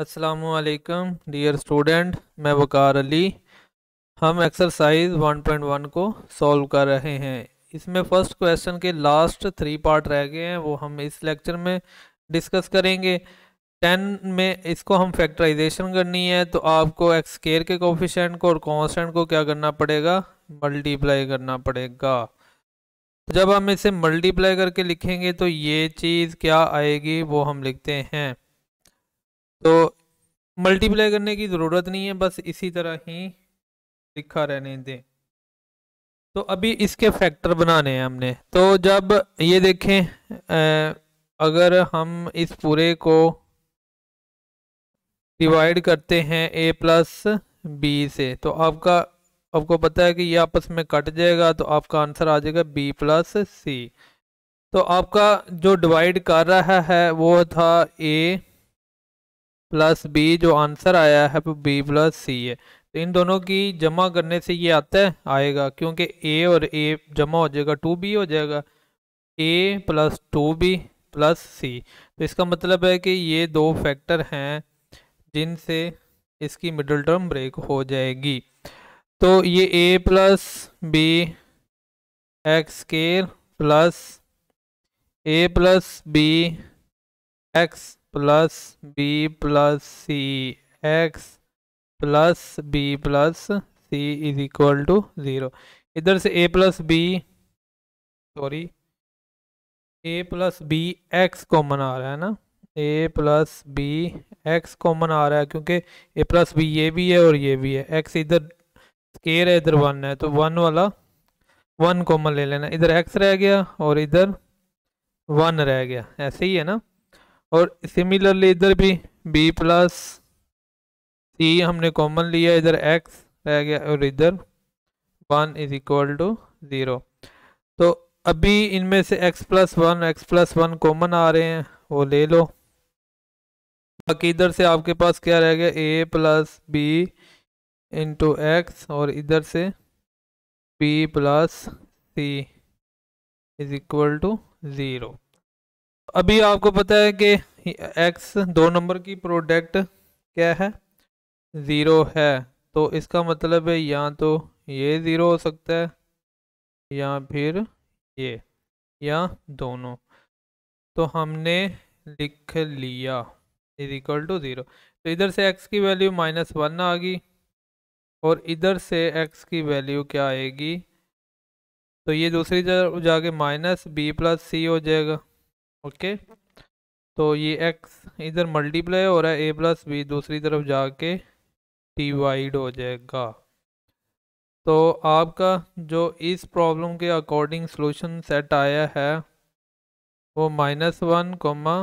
असलकम dear student मैं वकार अली हम एक्सरसाइज 1.1 को सॉल्व कर रहे हैं इसमें फर्स्ट क्वेश्चन के लास्ट थ्री पार्ट रह गए हैं वो हम इस लेक्चर में डिस्कस करेंगे टेन में इसको हम फैक्टराइजेशन करनी है तो आपको एक्स केयर के कोफिशेंट को और कॉन्सटेंट को क्या करना पड़ेगा मल्टीप्लाई करना पड़ेगा जब हम इसे मल्टीप्लाई करके लिखेंगे तो ये चीज़ क्या आएगी वो हम लिखते हैं तो मल्टीप्लाई करने की ज़रूरत नहीं है बस इसी तरह ही लिखा रहने दें तो अभी इसके फैक्टर बनाने हैं हमने तो जब ये देखें अगर हम इस पूरे को डिवाइड करते हैं ए प्लस बी से तो आपका आपको पता है कि ये आपस में कट जाएगा तो आपका आंसर आ जाएगा बी प्लस सी तो आपका जो डिवाइड कर रहा है वो था ए प्लस बी जो आंसर आया है वो बी प्लस सी है तो इन दोनों की जमा करने से ये आता है आएगा क्योंकि ए और ए जमा हो जाएगा टू बी हो जाएगा A plus two B plus C तो इसका मतलब है कि ये दो फैक्टर हैं जिनसे इसकी मिडल टर्म ब्रेक हो जाएगी तो ये A plus B X square plus A plus B X plus B plus C X plus B plus C is equal to zero इधर से A plus B sorry A plus B X common आ रहा है ना A plus B X common आ रहा है क्योंकि ए प्लस बी ये भी है और ये भी है एक्स इधर स्केयर है इधर वन है तो वन वाला वन कॉमन ले लेना इधर एक्स रह गया और इधर वन रह गया ऐसे ही है ना और सिमिलरली इधर भी बी प्लस सी हमने कॉमन लिया इधर एक्स रह गया और इधर one is equal to zero तो अभी इनमें से X plus one X plus one common आ रहे हैं वो ले लो बाकी इधर से आपके पास क्या रह गया A plus B into X और इधर से B plus C is equal to zero अभी आपको पता है कि एक्स दो नंबर की प्रोडक्ट क्या है ज़ीरो है तो इसका मतलब है या तो ये ज़ीरो हो सकता है या फिर ये या दोनों तो हमने लिख लिया इज इक्वल टू ज़ीरो तो इधर से एक्स की वैल्यू माइनस वन आ गई और इधर से एक्स की वैल्यू क्या आएगी तो ये दूसरी जगह जाके माइनस बी प्लस सी हो जाएगा ओके तो ये एक्स इधर मल्टीप्लाई हो रहा है ए प्लस बी दूसरी तरफ जाके डिवाइड हो जाएगा तो आपका जो इस प्रॉब्लम के अकॉर्डिंग सॉल्यूशन सेट आया है वो minus one comma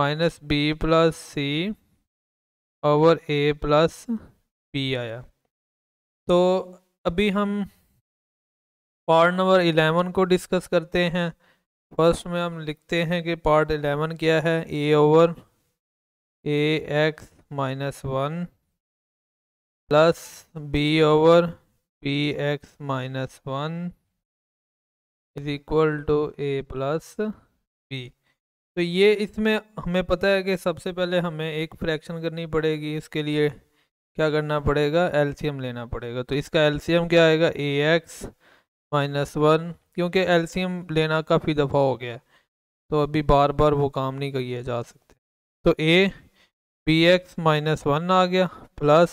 minus B plus C और ए प्लस बी आया तो अभी हम पार्ट नंबर इलेवन को डिस्कस करते हैं फर्स्ट में हम लिखते हैं कि पार्ट एलेवन क्या है A over A X minus one plus B over B X minus one is equal to A plus B तो ये इसमें हमें पता है कि सबसे पहले हमें एक फ्रैक्शन करनी पड़ेगी इसके लिए क्या करना पड़ेगा एलसीएम लेना पड़ेगा तो इसका एलसीएम क्या आएगा ए एक्स माइनस वन क्योंकि एलसीएम लेना काफ़ी दफ़ा हो गया है तो अभी बार बार वो काम नहीं किया जा सकते तो A B X minus one आ गया plus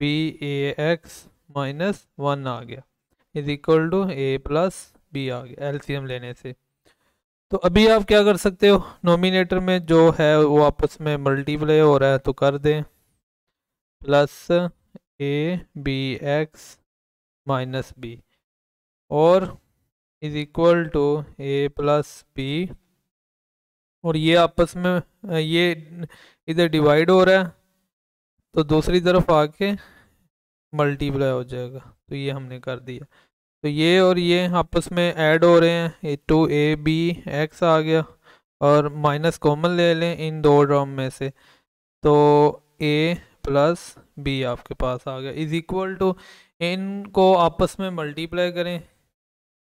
B A X minus one आ गया is equal to A plus B आ गया एलसीएम लेने से तो अभी आप क्या कर सकते हो नोमिनेटर में जो है वो आपस में मल्टीप्लाई हो रहा है तो कर दें plus A B X minus B और is equal to A plus B और ये आपस में ये इधर डिवाइड हो रहा है तो दूसरी तरफ आके मल्टीप्लाई हो जाएगा तो ये हमने कर दिया तो ये और ये आपस में ऐड हो रहे हैं टू ए बी एक्स आ गया और माइनस कॉमन ले लें इन दो ड्रम में से तो ए प्लस बी आपके पास आ गया इज़ इक्वल टू इनको आपस में मल्टीप्लाई करें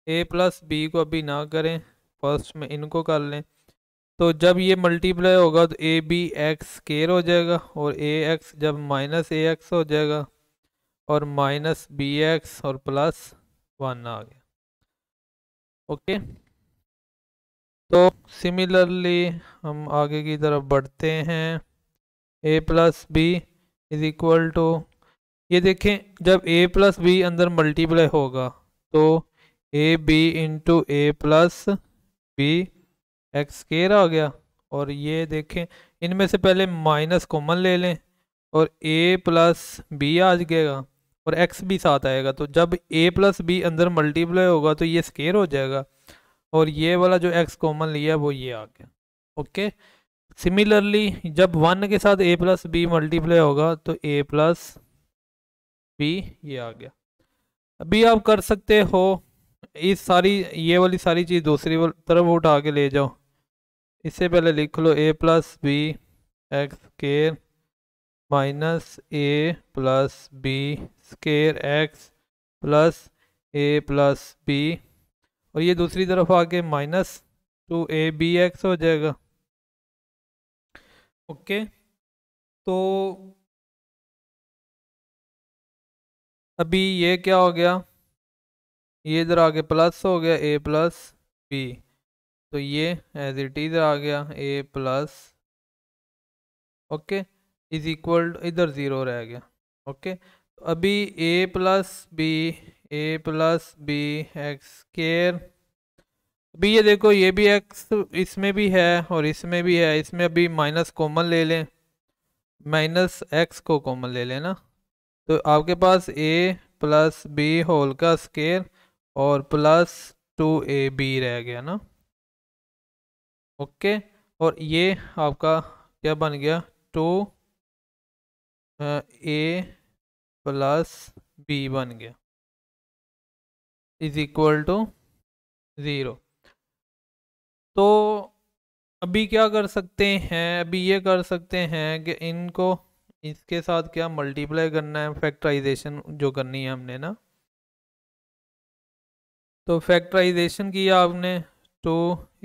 ए प्लस बी को अभी ना करें फर्स्ट में इनको कर लें तो जब ये मल्टीप्लाई होगा तो ए बी एक्स केयर हो जाएगा और ए एक्स जब माइनस ए एक्स हो जाएगा और माइनस बी एक्स और प्लस वन आ गया ओके तो सिमिलरली हम आगे की तरफ बढ़ते हैं A plus B is equal to ये देखें जब ए प्लस बी अंदर मल्टीप्लाई होगा तो A B into A plus B X square आ गया और ये देखें इनमें से पहले माइनस कॉमन ले लें और ए प्लस बी आ जाएगा और एक्स भी साथ आएगा तो जब ए प्लस बी अंदर मल्टीप्लाई होगा तो ये स्केयर हो जाएगा और ये वाला जो एक्स कॉमन लिया वो ये आ गया ओके सिमिलरली जब वन के साथ ए प्लस बी मल्टीप्लाई होगा तो ए प्लस बी ये आ गया अभी आप कर सकते हो इस सारी ये वाली सारी चीज़ दूसरी तरफ उठा के ले जाओ इससे पहले लिख लो A plus B X square minus A plus B square X plus A plus B और ये दूसरी तरफ आके minus two A B X हो जाएगा ओके तो अभी ये क्या हो गया ये इधर आगे प्लस हो गया ए प्लस बी तो ये एज इट इधर आ गया A plus okay is equal इधर ज़ीरो रह गया ओके तो अभी A plus B A plus B X square अभी ये देखो ये भी एक्स इसमें भी है और इसमें भी है इसमें अभी माइनस कॉमन ले लें माइनस एक्स को कॉमन ले लेना तो आपके पास ए प्लस बी होल का स्केयर और प्लस टू ए बी रह गया ना ओके और ये आपका क्या बन गया टू ए प्लस बी बन गया इज इक्वल टू ज़ीरो तो अभी क्या कर सकते हैं अभी ये कर सकते हैं कि इनको इसके साथ क्या मल्टीप्लाई करना है फैक्टराइजेशन जो करनी है हमने ना तो फैक्टराइजेशन किया आपने टू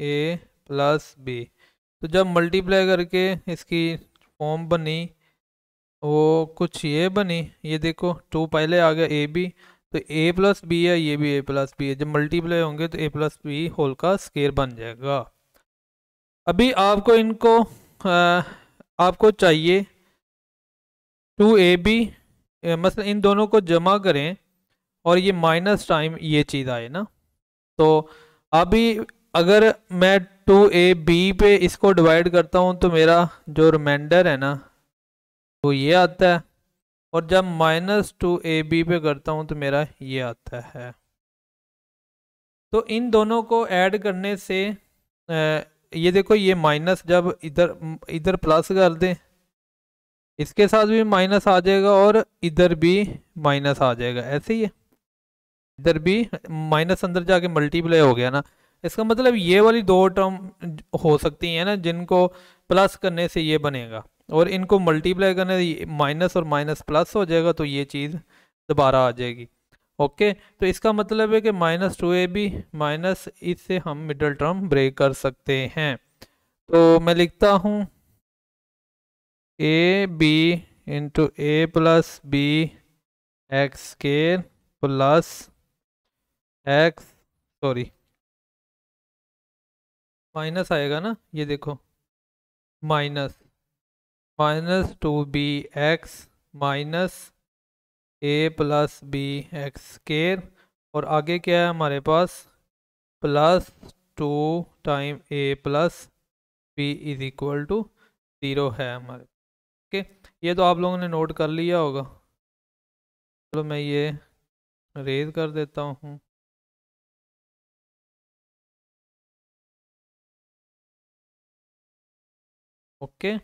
ए प्लस बी तो जब मल्टीप्लाई करके इसकी फॉर्म बनी वो कुछ ये बनी ये देखो टू पहले आ गया ए बी तो ए प्लस बी है ये भी ए प्लस बी है जब मल्टीप्लाई होंगे तो ए प्लस बी होल का स्केयर बन जाएगा अभी आपको इनको आ, आपको चाहिए टू ए बी मतलब इन दोनों को जमा करें और ये माइनस टाइम ये चीज़ आए ना तो अभी अगर मैं टू ए बी पे इसको डिवाइड करता हूँ तो मेरा जो रिमाइंडर है ना वो ये आता है और जब माइनस टू ए बी पे करता हूँ तो मेरा ये आता है तो इन दोनों को ऐड करने से ये देखो ये माइनस जब इधर इधर प्लस कर दें इसके साथ भी माइनस आ जाएगा और इधर भी माइनस आ जाएगा ऐसे ही है इधर भी माइनस अंदर जाके मल्टीप्लाई हो गया ना इसका मतलब ये वाली दो टर्म हो सकती है ना जिनको प्लस करने से ये बनेगा और इनको मल्टीप्लाई करने से माइनस और माइनस प्लस हो जाएगा तो ये चीज़ दोबारा आ जाएगी ओके तो इसका मतलब है कि माइनस टू ए भी माइनस इससे हम मिडल टर्म ब्रेक कर सकते हैं तो मैं लिखता हूँ A B into A plus B X के प्लस एक्स सॉरी माइनस आएगा ना ये देखो minus minus two B X minus A plus B X square और आगे क्या है हमारे पास plus two time A plus B is equal to zero है हमारे ओके ये तो आप लोगों ने नोट कर लिया होगा चलो मैं ये रेज कर देता हूँ ओके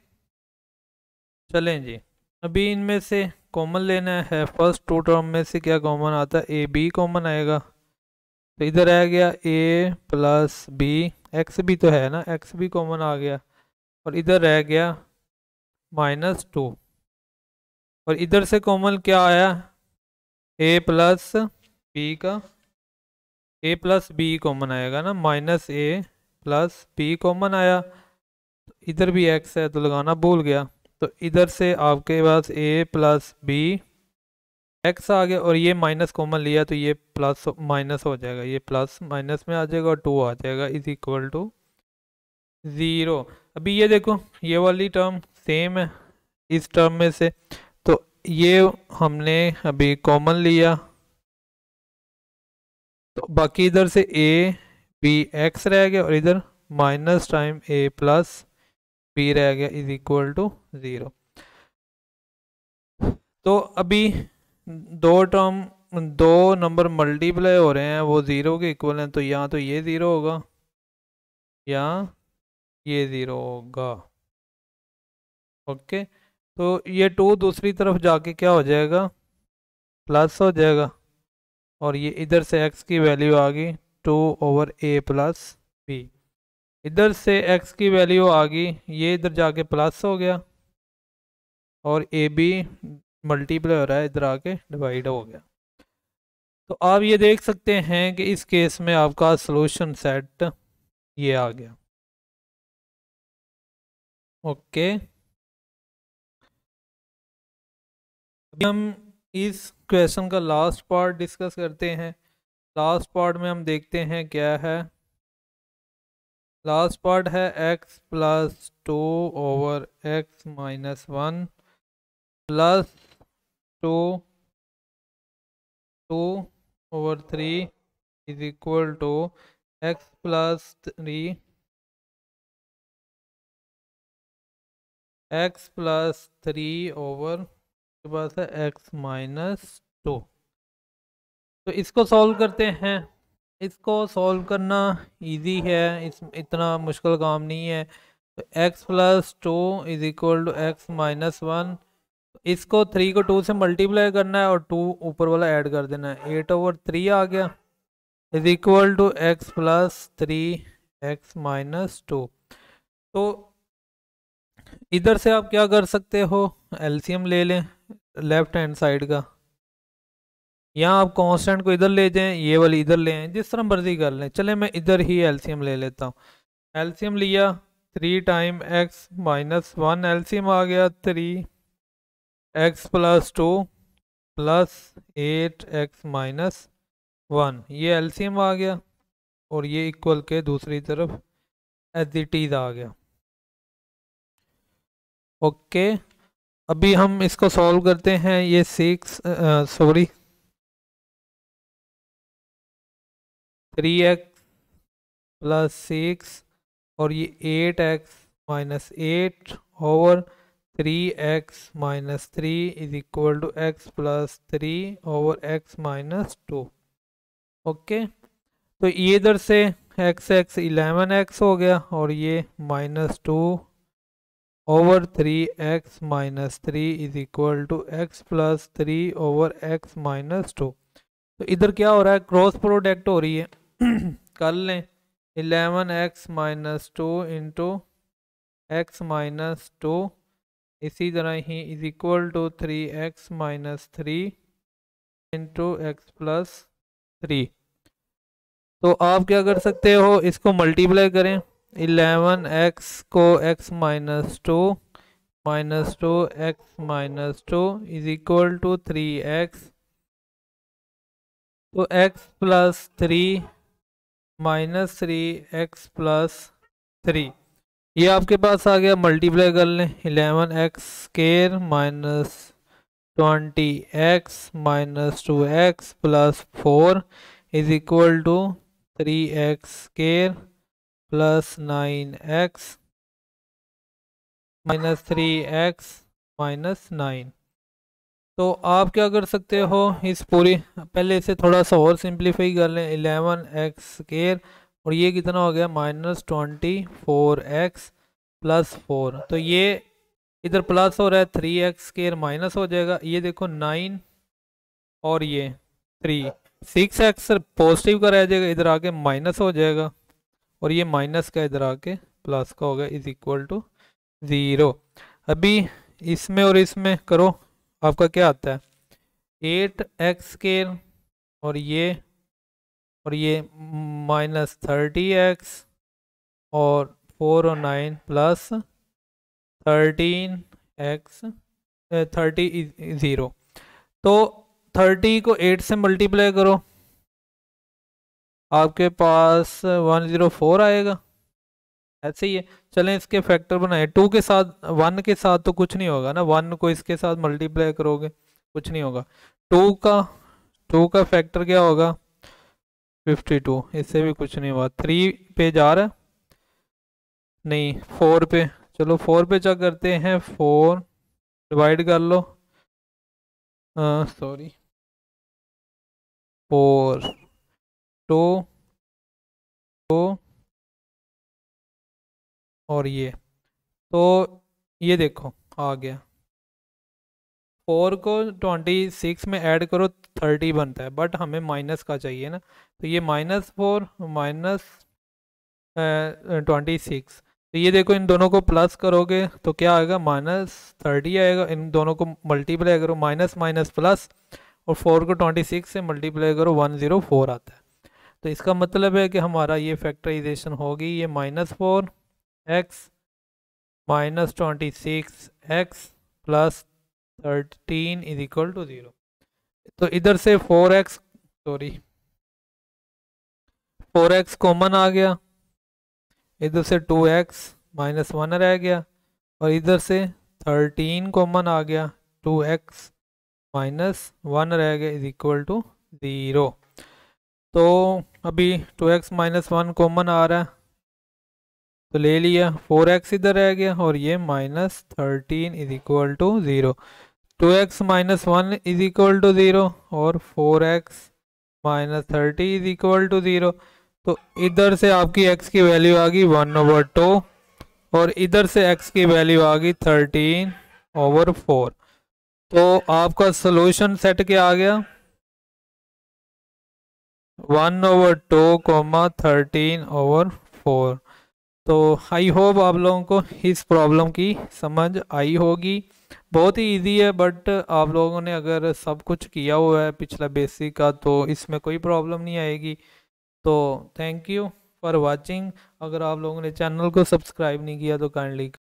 चलें जी अभी इनमें से कॉमन लेना है फर्स्ट टू टर्म में से क्या कॉमन आता है ए बी कॉमन आएगा तो इधर आ गया ए प्लस बी एक्स भी तो है ना एक्स भी कॉमन आ गया और इधर रह गया माइनस टू और इधर से कॉमन क्या आया ए प्लस बी का ए प्लस बी कॉमन आएगा ना minus A plus B common आया इधर भी एक्स है तो लगाना भूल गया तो इधर से आपके पास ए प्लस बी एक्स आ गया और ये माइनस कॉमन लिया तो ये प्लस माइनस हो जाएगा ये प्लस माइनस में आ जाएगा और टू आ जाएगा इज इक्वल टू ज़ीरो अभी ये देखो ये वाली टर्म सेम है इस टर्म में से तो ये हमने अभी कॉमन लिया तो बाकी इधर से ए बी एक्स रह गया और इधर minus time A plus P रह गया इज इक्वल टू ज़ीरो तो अभी दो टर्म दो नंबर मल्टीप्लाई हो रहे हैं वो ज़ीरो के इक्वल हैं तो या तो ये ज़ीरो होगा या ये ज़ीरो होगा ओके तो ये टू दूसरी तरफ जाके क्या हो जाएगा प्लस हो जाएगा और ये इधर से एक्स की वैल्यू आ गई टू ओवर ए प्लस इधर से x की वैल्यू आ गई ये इधर जाके प्लस हो गया और ए बी मल्टीप्लाई हो रहा है इधर आके डिवाइड हो गया तो आप ये देख सकते हैं कि इस केस में आपका सॉल्यूशन सेट ये आ गया ओके अभी हम इस क्वेश्चन का लास्ट पार्ट डिस्कस करते हैं लास्ट पार्ट में हम देखते हैं क्या है लास्ट पार्ट है X plus two over X minus one plus two two over three is equal to X plus three X plus three over के पास है एक्स माइनस टू तो इसको सॉल्व करते हैं इसको सॉल्व करना इजी है इस इतना मुश्किल काम नहीं है तो X plus two is equal to X minus one इसको थ्री को टू से मल्टीप्लाई करना है और टू ऊपर वाला ऐड कर देना है एट ओवर थ्री आ गया is equal to X plus three X minus two तो इधर से आप क्या कर सकते हो एलसीएम ले लें लेफ्ट हैंड साइड का यहाँ आप कॉन्स्टेंट को इधर ले जाएं ये वाली इधर ले आए जिस तरह मर्जी कर लें चले मैं इधर ही एलसीएम ले लेता हूँ एलसीएम लिया three time X minus one LCM आ गया three X plus two plus eight X minus one ये एल्शियम आ गया और ये इक्वल के दूसरी तरफ एज इट इज़ आ गया ओके अभी हम इसको सॉल्व करते हैं ये six sorry three X plus six और ये eight X minus eight over three X minus three is equal to X plus three over X minus two okay तो ये इधर से एक्स एक्स इलेवन एक्स हो गया और ये minus two over three X minus three is equal to X plus three over X minus two तो इधर क्या हो रहा है क्रॉस प्रोडक्ट हो रही है कर लें eleven X minus two into X minus two इसी तरह ही is equal to three X minus three into X plus three तो आप क्या कर सकते हो इसको मल्टीप्लाई करें इलेवन एक्स को X minus two minus two X minus two is equal to three X तो X plus three minus three X plus three ये आपके पास आ गया मल्टीप्लाई कर लें eleven x square minus twenty X minus two X plus four is equal to three X square plus nine X minus three X minus nine तो आप क्या कर सकते हो इस पूरी पहले इसे थोड़ा सा और सिंप्लीफाई कर लें एलेवन एक्स स्केयर और ये कितना हो गया minus twenty four X plus four तो ये इधर प्लस हो रहा है थ्री एक्स स्केयर माइनस हो जाएगा ये देखो नाइन और ये थ्री सिक्स एक्स पॉजिटिव का रह जाएगा इधर आके माइनस हो जाएगा और ये माइनस का इधर आके प्लस का हो गया इज इक्वल टू ज़ीरो अभी इसमें और इसमें करो आपका क्या आता है एट एक्स स्केयर और ये और ये माइनस थर्टी एक्स और फोर और nine plus thirteen X thirty zero तो थर्टी को एट से मल्टीप्लाई करो आपके पास वन ज़ीरो फोर आएगा ऐसे ही है चलें इसके फैक्टर बनाए टू के साथ वन के साथ तो कुछ नहीं होगा ना वन को इसके साथ मल्टीप्लाई करोगे कुछ नहीं होगा टू का टू का फैक्टर क्या होगा फिफ्टी टू इससे भी कुछ नहीं हुआ थ्री पे जा रहा नहीं फोर पे चलो फोर पे चेक करते हैं फोर डिवाइड कर लो सॉरी फोर टू टू और ये तो ये देखो आ गया फोर को ट्वेंटी सिक्स में ऐड करो थर्टी बनता है बट हमें माइनस का चाहिए ना तो ये minus four minus twenty six तो ये देखो इन दोनों को प्लस करोगे तो क्या आएगा माइनस थर्टी आएगा इन दोनों को मल्टीप्लाई करो माइनस माइनस प्लस और फोर को ट्वेंटी सिक्स से मल्टीप्लाई करो वन ज़ीरो फोर आता है तो इसका मतलब है कि हमारा ये फैक्ट्राइजेशन होगी ये minus four X minus twenty six X plus thirteen is equal to zero तो इधर से four X sorry four X common आ गया इधर से टू एक्स माइनस वन रह गया और इधर से थर्टीन कॉमन आ गया टू एक्स माइनस वन रह गया इज इक्वल टू ज़ीरो तो अभी two X minus one common आ रहा है तो ले लिया फोर एक्स इधर रह गया और ये minus thirteen is equal to zero two X minus one is equal to zero और four X minus thirty is equal to zero तो इधर से आपकी एक्स की वैल्यू आ गई वन ओवर टू और इधर से एक्स की वैल्यू आ गई थर्टीन ओवर फोर तो आपका सोल्यूशन सेट क्या आ गया one over two comma thirteen over four तो आई होप आप लोगों को इस प्रॉब्लम की समझ आई होगी बहुत ही इजी है बट आप लोगों ने अगर सब कुछ किया हुआ है पिछला बेसिक का तो इसमें कोई प्रॉब्लम नहीं आएगी तो थैंक यू फॉर वाचिंग अगर आप लोगों ने चैनल को सब्सक्राइब नहीं किया तो काइंडली